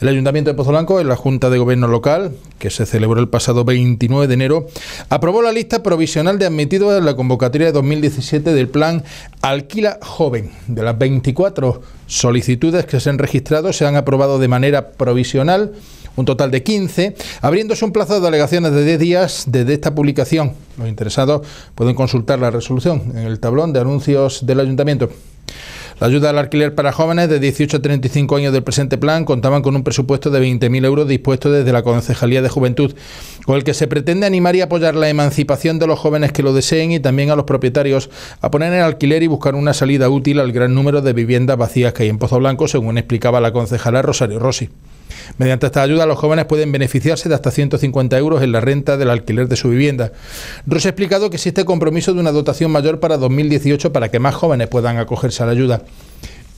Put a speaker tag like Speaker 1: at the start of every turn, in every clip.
Speaker 1: El Ayuntamiento de Pozo Blanco, en la Junta de Gobierno Local, que se celebró el pasado 29 de enero, aprobó la lista provisional de admitidos en la convocatoria de 2017 del plan Alquila Joven. De las 24 solicitudes que se han registrado, se han aprobado de manera provisional un total de 15, abriéndose un plazo de alegaciones de 10 días desde esta publicación. Los interesados pueden consultar la resolución en el tablón de anuncios del ayuntamiento. La ayuda al alquiler para jóvenes de 18 a 35 años del presente plan contaban con un presupuesto de 20.000 euros dispuesto desde la Concejalía de Juventud, con el que se pretende animar y apoyar la emancipación de los jóvenes que lo deseen y también a los propietarios a poner en alquiler y buscar una salida útil al gran número de viviendas vacías que hay en Pozo Blanco, según explicaba la concejala Rosario Rossi. Mediante esta ayuda, los jóvenes pueden beneficiarse de hasta 150 euros en la renta del alquiler de su vivienda. Ross ha explicado que existe compromiso de una dotación mayor para 2018 para que más jóvenes puedan acogerse a la ayuda.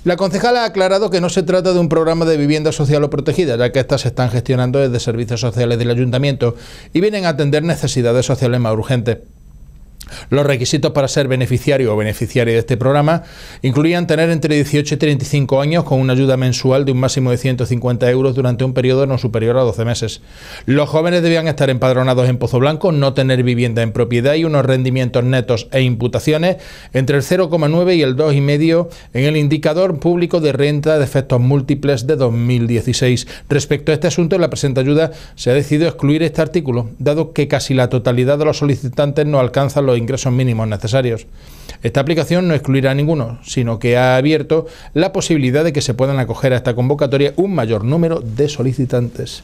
Speaker 1: La concejala ha aclarado que no se trata de un programa de vivienda social o protegida, ya que estas se están gestionando desde servicios sociales del ayuntamiento y vienen a atender necesidades sociales más urgentes. Los requisitos para ser beneficiario o beneficiario de este programa incluían tener entre 18 y 35 años con una ayuda mensual de un máximo de 150 euros durante un periodo no superior a 12 meses. Los jóvenes debían estar empadronados en Pozo Blanco, no tener vivienda en propiedad y unos rendimientos netos e imputaciones entre el 0,9 y el 2,5 en el indicador público de renta de efectos múltiples de 2016. Respecto a este asunto, en la presente ayuda se ha decidido excluir este artículo, dado que casi la totalidad de los solicitantes no alcanzan los ingresos mínimos necesarios. Esta aplicación no excluirá a ninguno, sino que ha abierto la posibilidad de que se puedan acoger a esta convocatoria un mayor número de solicitantes.